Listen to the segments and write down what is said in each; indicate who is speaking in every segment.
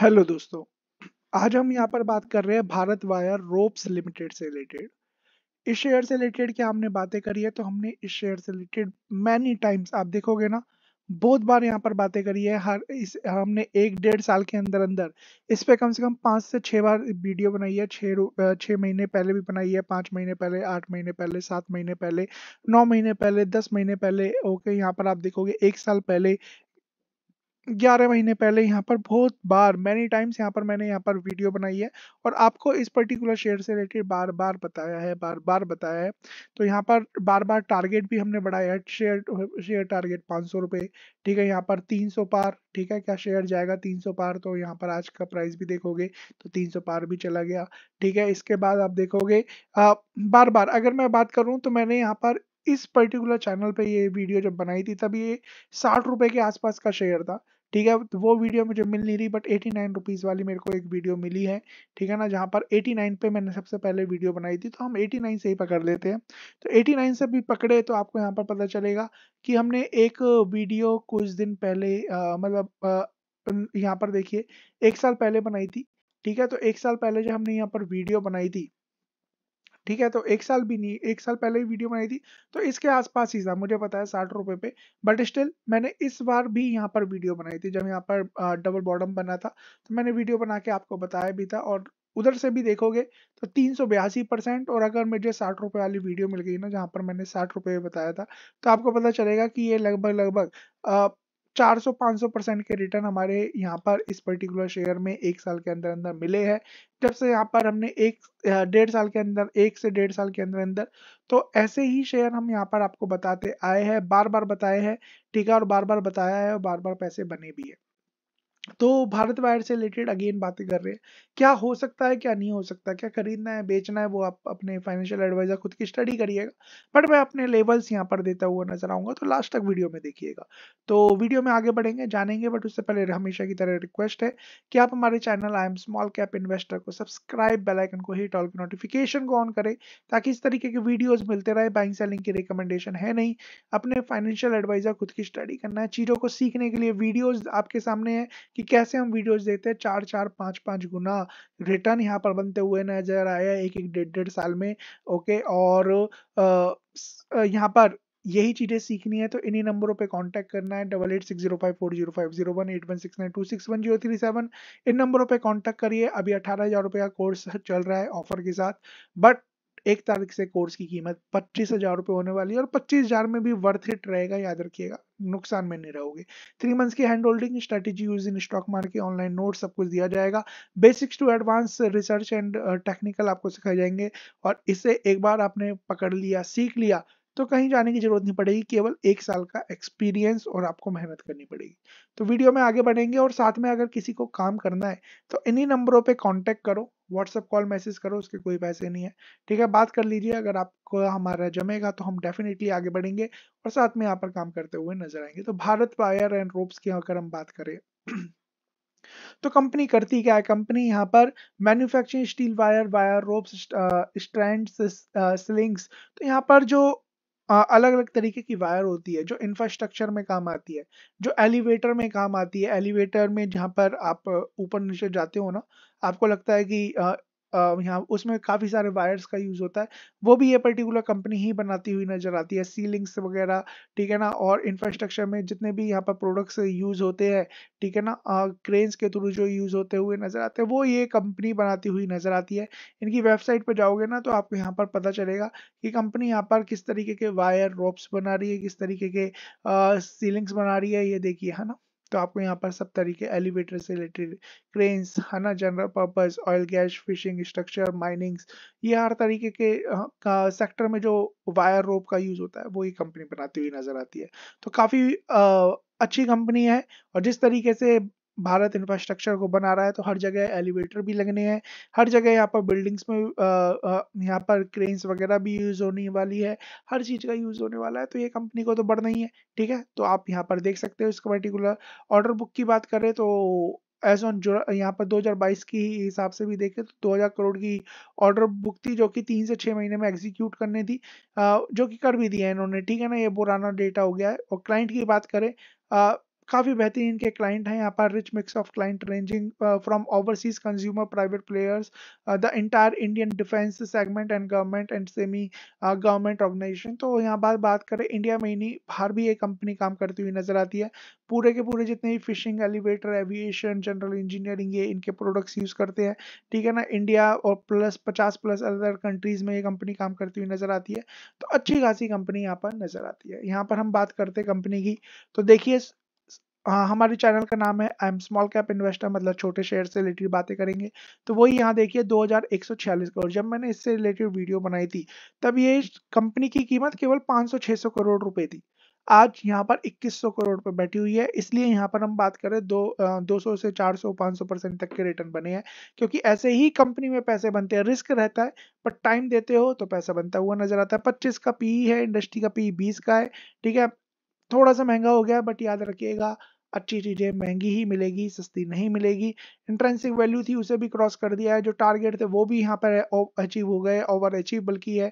Speaker 1: hello दोस्तों आज हम यहाँ पर बात कर रहे हैं भारत वायर रोप्स लिमिटेड से रिलेटेड इस शेयर से रिलेटेड क्या हमने बातें करी है तो हमने इस शेयर से रिलेटेड मैनी टाइम्स आप देखोगे ना बहुत बार यहाँ पर बातें करी है हर इस हमने एक डेढ़ साल के अंदर अंदर इस पे कम से कम पाँच से छः बार वीडियो बनाई है छः छः महीने पहले भी बनाई है पाँच महीने पहले आठ महीने पहले सात महीने पहले नौ महीने पहले दस महीने पहले ओके यहाँ पर आप देखोगे एक साल पहले ग्यारह महीने पहले यहाँ पर बहुत बार मैनी टाइम्स यहाँ पर मैंने यहाँ पर वीडियो बनाई है और आपको इस पर्टिकुलर शेयर से रिलेटेड बार बार बताया है बार बार बताया है तो यहाँ पर बार बार टारगेट भी हमने बढ़ाया है शेयर शेयर टारगेट पाँच सौ रुपये ठीक है यहाँ पर तीन सौ पार ठीक है क्या शेयर जाएगा तीन सौ पार तो यहाँ पर आज का प्राइस भी देखोगे तो तीन सौ पार भी चला गया ठीक है इसके बाद आप देखोगे आ, बार बार अगर मैं बात करूँ तो मैंने यहाँ पर इस पर्टिकुलर चैनल पे ये वीडियो जब बनाई थी तब ये साठ रुपए के आसपास का शेयर था ठीक है तो वो वीडियो मुझे मिल नहीं रही बट एटी नाइन रुपीज़ वाली मेरे को एक वीडियो मिली है ठीक है ना जहाँ पर एटी नाइन पे मैंने सबसे पहले वीडियो बनाई थी तो हम एटी नाइन से ही पकड़ लेते हैं तो एटी नाइन से भी पकड़े तो आपको यहाँ पर पता चलेगा कि हमने एक वीडियो कुछ दिन पहले मतलब यहाँ पर देखिए एक साल पहले बनाई थी ठीक है तो एक साल पहले जो हमने यहाँ पर वीडियो बनाई थी ठीक है तो एक साल भी नहीं एक साल पहले ही वीडियो बनाई थी तो इसके आसपास ही था मुझे पता है साठ रुपए पे बट स्टिल मैंने इस बार भी यहाँ पर वीडियो बनाई थी जब यहाँ पर डबल बॉटम बना था तो मैंने वीडियो बना के आपको बताया भी था और उधर से भी देखोगे तो तीन सौ बयासी परसेंट और अगर मुझे साठ रुपए वाली वीडियो मिल गई ना जहाँ पर मैंने साठ रुपए बताया था तो आपको पता चलेगा कि ये लगभग लगभग 400-500 परसेंट के रिटर्न हमारे यहाँ पर इस पर्टिकुलर शेयर में एक साल के अंदर अंदर मिले हैं जब से यहाँ पर हमने एक डेढ़ साल के अंदर एक से डेढ़ साल के अंदर अंदर तो ऐसे ही शेयर हम यहाँ पर आपको बताते आए हैं बार बार बताए हैं ठीक है और बार बार बताया है और बार बार पैसे बने भी है तो भारत वायर से रिलेटेड अगेन बातें कर रहे हैं क्या हो सकता है क्या नहीं हो सकता क्या खरीदना है बेचना है वो आप अपने फाइनेंशियल एडवाइजर खुद की स्टडी करिएगा बट मैं अपने लेवल्स यहाँ पर देता हुआ नजर आऊंगा तो लास्ट तक वीडियो में देखिएगा तो वीडियो में आगे बढ़ेंगे जानेंगे बट उससे पहले हमेशा की तरह रिक्वेस्ट है कि आप हमारे channel I am small cap investor को सब्सक्राइब बेलाइकन को हिट ऑल की नोटिफिकेशन को ऑन करें ताकि इस तरीके के वीडियोज मिलते रहे बाइंग सेलिंग की रिकमेंडेशन है नहीं अपने फाइनेंशियल एडवाइजर खुद की स्टडी करना है चीज़ों को सीखने के लिए वीडियोज आपके सामने है कि कैसे हम वीडियोज देखते हैं चार चार पाँच पाँच गुना रिटर्न यहाँ पर बनते हुए नजर आया एक एक डेढ़ डेढ़ साल में ओके और यहाँ पर यही चीज़ें सीखनी है तो इन्हीं नंबरों पे कांटेक्ट करना है double eight six zero five four zero five zero one eight one six nine two six one zero three seven इन नंबरों पे कांटेक्ट करिए अभी अठारह हज़ार रुपये का कोर्स चल रहा है ऑफर के साथ बट एक तारीख से कोर्स की कीमत पच्चीस हजार रुपये होने वाली है और पच्चीस हजार में भी वर्थ इट रहेगा याद रखिएगा नुकसान में नहीं रहोगे थ्री मंथ्स की hand holding strategy use in stock market online note सब कुछ दिया जाएगा basics to advance research and technical आपको सिखाए जाएंगे और इसे एक बार आपने पकड़ लिया सीख लिया तो कहीं जाने की जरूरत नहीं पड़ेगी केवल एक साल का एक्सपीरियंस और आपको मेहनत करनी पड़ेगी तो वीडियो में आगे बढ़ेंगे और साथ में अगर किसी को काम करना है तो इन्हीं नंबरों पे कांटेक्ट करो व्हाट्सअप कॉल मैसेज करो उसके कोई पैसे नहीं है ठीक है बात कर लीजिए अगर आपको हमारा जमेगा तो हम डेफिनेटली आगे बढ़ेंगे और साथ में यहाँ पर काम करते हुए नजर आएंगे तो भारत वायर एंड रोप्स की अगर हम बात करें तो कंपनी करती क्या है कंपनी यहाँ पर manufacturing steel wire wire ropes strand slings तो यहाँ पर जो अलग अलग तरीके की वायर होती है जो इंफ्रास्ट्रक्चर में काम आती है जो एलिवेटर में काम आती है एलिवेटर में जहाँ पर आप ऊपर नीचे जाते हो ना आपको लगता है कि यहाँ उसमें काफ़ी सारे वायर्स का यूज़ होता है वो भी ये पर्टिकुलर कंपनी ही बनाती हुई नज़र आती है सीलिंग्स वगैरह ठीक है ना और इंफ्रास्ट्रक्चर में जितने भी यहाँ पर प्रोडक्ट्स यूज़ होते हैं ठीक है ना क्रेन्स के थ्रू जो यूज़ होते हुए नज़र आते हैं वो ये कंपनी बनाती हुई नज़र आती है इनकी वेबसाइट पर जाओगे ना तो आपको यहाँ पर पता चलेगा कि कंपनी यहाँ पर किस तरीके के वायर रोप्स बना रही है किस तरीके के सीलिंग्स बना रही है ये देखिए है ना तो आपको यहाँ पर सब तरीके एलिवेटर से रिलेटेड क्रेन्स है ना general purpose oil gas fishing structure minings ये हर तरीके के का सेक्टर में जो वायर रोप का यूज होता है वो ये कंपनी बनाती हुई नजर आती है तो काफी आ, अच्छी कंपनी है और जिस तरीके से भारत इंफ्रास्ट्रक्चर को बना रहा है तो हर जगह एलिवेटर भी लगने हैं हर जगह यहाँ पर बिल्डिंग्स में यहाँ पर क्रेन्स वगैरह भी यूज़ होने वाली है हर चीज़ का यूज़ होने वाला है तो ये कंपनी को तो बढ़ना ही है ठीक है तो आप यहाँ पर देख सकते हो इस पर्टिकुलर ऑर्डर बुक की बात करें तो एज ऑन जो यहाँ पर 2022 की हिसाब से भी देखें तो 2000 करोड़ की ऑर्डर बुक थी जो कि तीन से छः महीने में एग्जीक्यूट करने थी जो कि कर भी दिया है इन्होंने ठीक है ना ये पुराना डेटा हो गया है और क्लाइंट की बात करें काफ़ी बेहतरीन इनके क्लाइंट हैं यहाँ पर rich mix of client ranging from overseas consumer private players the entire Indian defence segment and government and semi government organisation तो यहाँ बात बात करें इंडिया में ही नहीं बाहर भी ये कंपनी काम करती हुई नजर आती है पूरे के पूरे जितने भी fishing elevator aviation general engineering ये इनके प्रोडक्ट्स यूज़ करते हैं ठीक है ना इंडिया और प्लस पचास प्लस अदर कंट्रीज़ में ये कंपनी काम करती हुई नज़र आती है तो अच्छी खासी कंपनी यहाँ पर नज़र आती है यहाँ पर हम बात करते हैं कंपनी की तो देखिए हाँ हमारे चैनल का नाम है I am small cap investor मतलब छोटे शेयर से रिलेटेड बातें करेंगे तो वही यहाँ देखिए 2146 करोड़ जब मैंने इससे रिलेटेड वीडियो बनाई थी तब ये कंपनी की कीमत केवल 500-600 करोड़ रुपए थी आज यहाँ पर 2100 करोड़ पर बैठी हुई है इसलिए यहाँ पर हम बात करें दो दो सौ से 400 500 परसेंट तक के रिटर्न बने हैं क्योंकि ऐसे ही कंपनी में पैसे बनते हैं रिस्क रहता है पर टाइम देते हो तो पैसा बनता हुआ नजर आता है पच्चीस का पी e है इंडस्ट्री का पी e बीस का है ठीक है थोड़ा सा महंगा हो गया बट याद रखिएगा अच्छी चीज़ें महंगी ही मिलेगी सस्ती नहीं मिलेगी इंट्रेंसिक वैल्यू थी उसे भी क्रॉस कर दिया है जो टारगेट थे वो भी यहाँ पर अचीव हो गए ओवर अचीव बल्कि है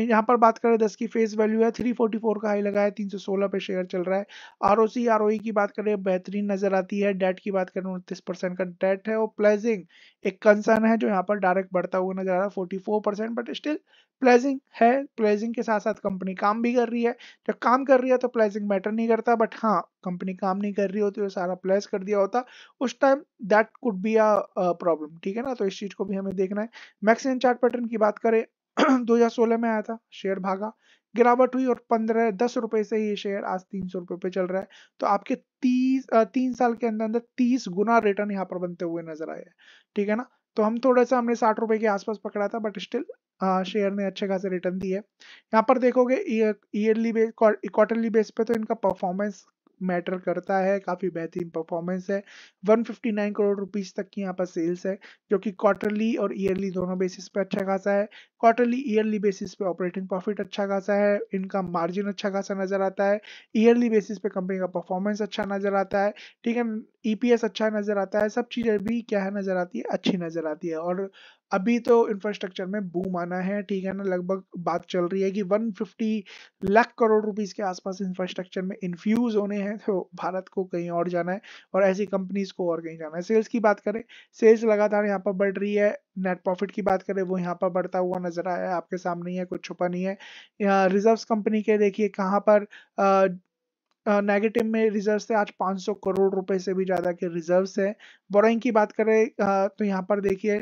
Speaker 1: यहाँ पर बात करें दस की फेस वैल्यू है थ्री फोर्टी फोर का हाई लगा है तीन सौ सोलह पे शेयर चल रहा है R O C R O की बात करें बेहतरीन नजर आती है डेट की बात करें उनतीस परसेंट का डेट है और प्लेजिंग एक कंसर्न है जो यहाँ पर डायरेक्ट बढ़ता हुआ नजर आ रहा है forty percent but still pledging है प्लेजिंग के साथ साथ कंपनी काम भी कर रही है जब काम कर रही है तो प्लेजिंग मैटर नहीं करता बट हाँ कंपनी काम नहीं कर रही होती तो सारा प्लेस कर दिया होता उस time that could be a problem ठीक है ना तो इस चीज को भी हमें देखना है मैक्सिमम चार्ट पैटर्न की बात करें 2016 में आया था शेयर भागा गिरावट हुई और पंद्रह दस रुपए से ये शेयर आज तीन सौ रुपए पे चल रहा है तो आपके तीस तीन साल के अंदर अंदर तीस गुना रिटर्न यहाँ पर बनते हुए नजर आए ठीक है ना तो हम थोड़ा सा हमने साठ रुपए के आसपास पकड़ा था बट स्टिल शेयर ने अच्छे खासे रिटर्न दिए यहाँ पर देखोगे ईयरली बेस क्वार्टरली बेस पे तो इनका परफॉर्मेंस मैटर करता है काफ़ी बेहतरीन परफॉर्मेंस है 159 करोड़ रुपीस तक की यहाँ पर सेल्स है जो कि क्वार्टरली और ईयरली दोनों बेसिस पे अच्छा खासा है क्वार्टरली ईयरली बेसिस पे ऑपरेटिंग प्रॉफिट अच्छा खासा है इनका मार्जिन अच्छा खासा नजर आता है ईयरली बेसिस पे कंपनी का परफॉर्मेंस अच्छा नजर आता है ठीक है ईपीएस e अच्छा नजर आता है सब चीज़ें भी क्या है नजर आती है अच्छी नजर आती है और अभी तो इंफ्रास्ट्रक्चर में बूम आना है ठीक है ना लगभग बात चल रही है कि 150 लाख करोड़ रुपीस के आसपास इंफ्रास्ट्रक्चर में इन्फ्यूज होने हैं तो भारत को कहीं और जाना है और ऐसी कंपनीज को और कहीं जाना है सेल्स की बात करें सेल्स लगातार यहाँ पर बढ़ रही है नेट प्रॉफिट की बात करें वो यहाँ पर बढ़ता हुआ नजर आया है आपके सामने ही है कुछ छुपा नहीं है रिजर्व कंपनी के देखिए कहाँ पर नेगेटिव में रिजर्व्स है आज 500 करोड़ रुपए से भी ज़्यादा के रिजर्व्स है बोराइंग की बात करें तो यहाँ पर देखिए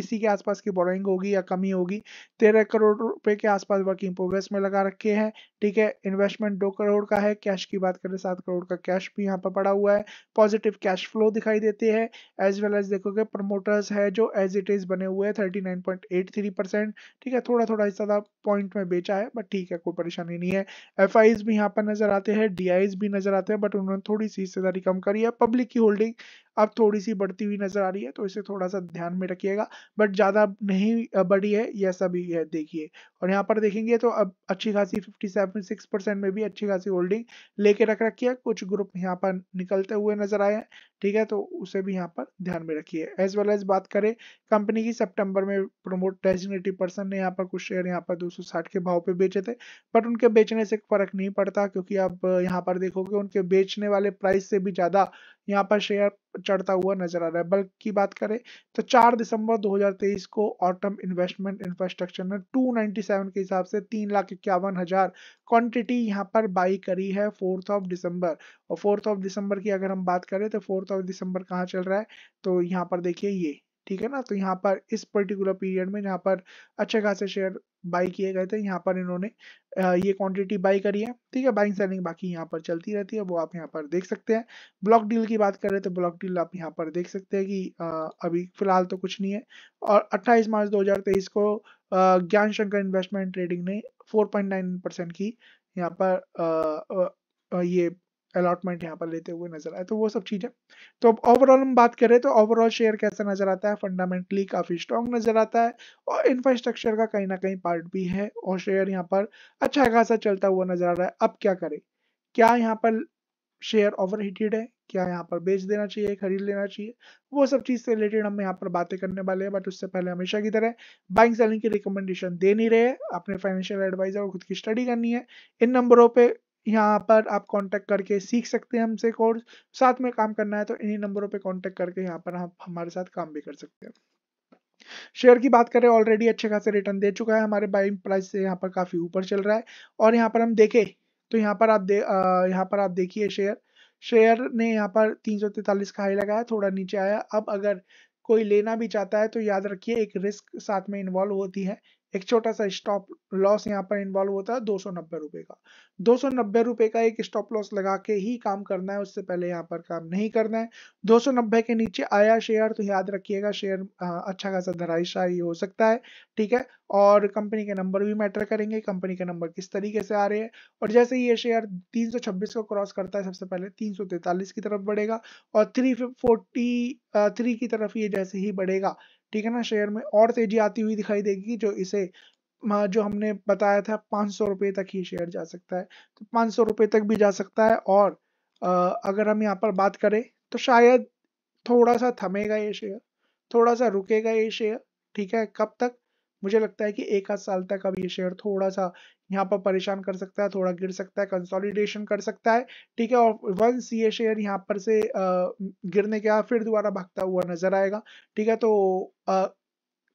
Speaker 1: इसी के आसपास की बोरइंग होगी या कमी होगी तेरह करोड़ रुपए के आसपास वर्किंग प्रोग्रेस में लगा रखे हैं ठीक है इन्वेस्टमेंट दो करोड़ का है कैश की बात करें सात करोड़ का कैश भी यहाँ पर पड़ा हुआ है पॉजिटिव कैश फ्लो दिखाई देते हैं एज वेल एज देखोगे प्रमोटर्स है जो एज इट इज बने हुए हैं thirty nine point eight three percent ठीक है थोड़ा थोड़ा हिस्सा तो पॉइंट में बेचा है बट ठीक है कोई परेशानी नहीं है एफ भी यहाँ पर नजर आते हैं डी भी नजर आते हैं बट उन्होंने थोड़ी सी हिस्सेदारी कम करी है पब्लिक की होल्डिंग अब थोड़ी सी बढ़ती हुई नजर आ रही है तो इसे थोड़ा सा ध्यान में रखिएगा बट ज़्यादा नहीं बढ़ी है यह सभी है देखिए और यहाँ पर देखेंगे तो अब अच्छी खासी फिफ्टी सेवन सिक्स परसेंट में भी अच्छी खासी होल्डिंग लेके रख रखी है कुछ ग्रुप यहाँ पर निकलते हुए नजर आए हैं ठीक है तो उसे भी यहाँ पर ध्यान में रखिए एज वेल एज बात करें कंपनी की सितंबर में प्रमोट डेजिग्नेटिव पर्सन ने यहाँ पर कुछ शेयर यहाँ पर 260 के भाव पे बेचे थे बट उनके बेचने से फर्क नहीं पड़ता क्योंकि आप यहाँ पर देखोगे उनके बेचने वाले प्राइस से भी ज़्यादा यहाँ पर शेयर चढ़ता हुआ नजर आ रहा है बल्क की बात करें तो 4 दिसंबर 2023 को ऑटम इन्वेस्टमेंट इंफ्रास्ट्रक्चर ने 297 के हिसाब से तीन लाख इक्यावन हजार क्वान्टिटी यहाँ पर बाई करी है फोर्थ ऑफ दिसंबर और फोर्थ ऑफ दिसंबर की अगर हम बात करें तो फोर्थ ऑफ दिसंबर कहाँ चल रहा है तो यहाँ पर देखिए ये ठीक है ना तो यहाँ पर इस पर्टिकुलर पीरियड में जहाँ पर अच्छे खासे शेयर बाई किए गए थे यहाँ पर इन्होंने ये क्वांटिटी बाई करी है ठीक है बाइंग सेलिंग बाकी यहाँ पर चलती रहती है वो आप यहाँ पर देख सकते हैं ब्लॉक डील की बात करें तो ब्लॉक डील आप यहाँ पर देख सकते हैं कि अभी फिलहाल तो कुछ नहीं है और 28 मार्च 2023 को ज्ञान शंकर इन्वेस्टमेंट ट्रेडिंग ने 4.9 परसेंट की यहाँ पर ये अलॉटमेंट यहाँ पर लेते हुए नजर आए तो वो सब चीजें तो अब ओवरऑल हम बात करें तो ओवरऑल शेयर कैसा नजर आता है फंडामेंटली काफी स्ट्रॉन्ग नजर आता है और इंफ्रास्ट्रक्चर का कहीं ना कहीं पार्ट भी है और शेयर यहाँ पर अच्छा खासा चलता हुआ नजर आ रहा है अब क्या करें क्या यहाँ पर शेयर ओवर है क्या यहाँ पर बेच देना चाहिए खरीद लेना चाहिए वो सब चीज से रिलेटेड हम यहाँ पर बातें करने वाले हैं बट उससे पहले हमेशा की तरह बाइंग सेलिंग की रिकमेंडेशन दे नहीं रहे अपने फाइनेंशियल एडवाइजर और खुद की स्टडी करनी है इन नंबरों पे यहाँ पर आप कांटेक्ट करके सीख सकते हैं हमसे कोर्स साथ में काम करना है तो इन्हीं नंबरों पे कांटेक्ट करके यहाँ पर आप हमारे साथ काम भी कर सकते हैं शेयर की बात करें ऑलरेडी अच्छे खासे रिटर्न दे चुका है हमारे बाइंग प्राइस से यहाँ पर काफ़ी ऊपर चल रहा है और यहाँ पर हम देखें तो यहाँ पर आप दे यहाँ पर आप देखिए शेयर शेयर ने यहाँ पर तीन का हाई लगाया थोड़ा नीचे आया अब अगर कोई लेना भी चाहता है तो याद रखिए एक रिस्क साथ में इन्वॉल्व होती है एक छोटा सा स्टॉप लॉस यहाँ पर इन्वॉल्व होता है दो सौ नब्बे रुपए का दो सौ नब्बे रुपए का एक स्टॉप लॉस लगा के ही काम करना है उससे पहले यहाँ पर काम नहीं करना है दो सौ नब्बे के नीचे आया शेयर तो याद रखिएगा शेयर अच्छा खासा धराशाही हो सकता है ठीक है और कंपनी के नंबर भी मैटर करेंगे कंपनी के नंबर किस तरीके से आ रहे हैं और जैसे ही ये शेयर तीन सौ छब्बीस को क्रॉस करता है सबसे पहले तीन सौ तैतालीस की तरफ बढ़ेगा और थ्री फोर्टी थ्री की तरफ ये जैसे ही बढ़ेगा ठीक है ना शेयर में और तेजी आती हुई दिखाई देगी जो इसे जो हमने बताया था पाँच सौ रुपये तक ही शेयर जा सकता है तो पाँच सौ रुपये तक भी जा सकता है और अगर हम यहाँ पर बात करें तो शायद थोड़ा सा थमेगा ये शेयर थोड़ा सा रुकेगा ये शेयर ठीक है कब तक मुझे लगता है कि एक आध साल तक अब ये शेयर थोड़ा सा यहाँ पर परेशान कर सकता है थोड़ा गिर सकता है कंसोलिडेशन कर सकता है ठीक है और वंस ये शेयर यहाँ पर से गिरने के बाद फिर दोबारा भागता हुआ नजर आएगा ठीक है तो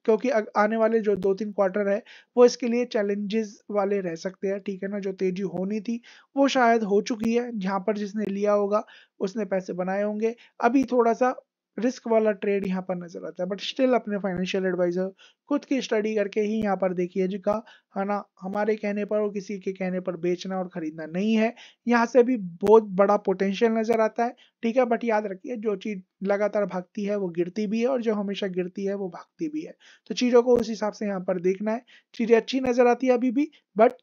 Speaker 1: क्योंकि आने वाले जो दो तीन क्वार्टर है वो इसके लिए चैलेंजेस वाले रह सकते हैं ठीक है ना जो तेजी होनी थी वो शायद हो चुकी है जहाँ पर जिसने लिया होगा उसने पैसे बनाए होंगे अभी थोड़ा सा रिस्क वाला ट्रेड यहाँ पर नजर आता है बट स्टिल अपने फाइनेंशियल एडवाइजर खुद की स्टडी करके ही यहाँ पर देखिए जी का है ना हमारे कहने पर और किसी के कहने पर बेचना और खरीदना नहीं है यहाँ से भी बहुत बड़ा पोटेंशियल नजर आता है ठीक है बट याद रखिए जो चीज लगातार भागती है वो गिरती भी है और जो हमेशा गिरती है वो भागती भी है तो चीजों को उस हिसाब से यहाँ पर देखना है चीजें अच्छी नजर आती है अभी भी बट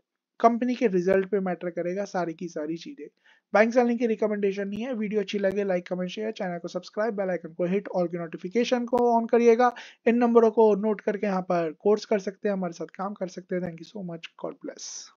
Speaker 1: कंपनी के रिजल्ट पे मैटर करेगा सारी की सारी चीजें बैंक सेलिंग की रिकमेंडेशन नहीं है वीडियो अच्छी लगे लाइक कमेंट शेयर चैनल को सब्सक्राइब बेल आइकन को हिट और की नोटिफिकेशन को ऑन करिएगा इन नंबरों को नोट करके यहाँ पर कोर्स कर सकते हैं हमारे साथ काम कर सकते हैं thank you so much God bless